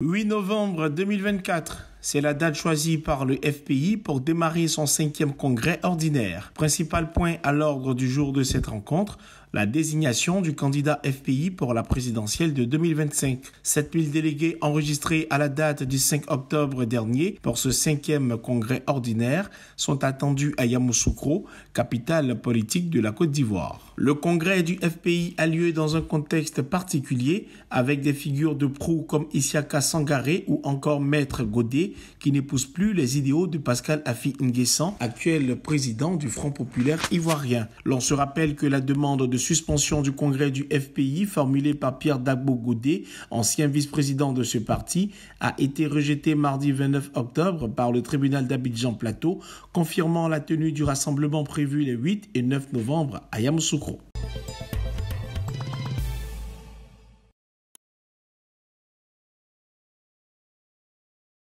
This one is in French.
8 novembre 2024, c'est la date choisie par le FPI pour démarrer son cinquième congrès ordinaire. Principal point à l'ordre du jour de cette rencontre, la désignation du candidat FPI pour la présidentielle de 2025. 7000 délégués enregistrés à la date du 5 octobre dernier pour ce cinquième congrès ordinaire sont attendus à Yamoussoukro, capitale politique de la Côte d'Ivoire. Le congrès du FPI a lieu dans un contexte particulier avec des figures de proue comme Issiaka Sangaré ou encore Maître Godet qui n'épousent plus les idéaux de Pascal Afi Nguessan, actuel président du Front populaire ivoirien. L'on se rappelle que la demande de suspension du congrès du FPI formulée par Pierre Dagbo-Godet, ancien vice-président de ce parti, a été rejetée mardi 29 octobre par le tribunal d'Abidjan Plateau, confirmant la tenue du rassemblement prévu les 8 et 9 novembre à Yamoussoukro.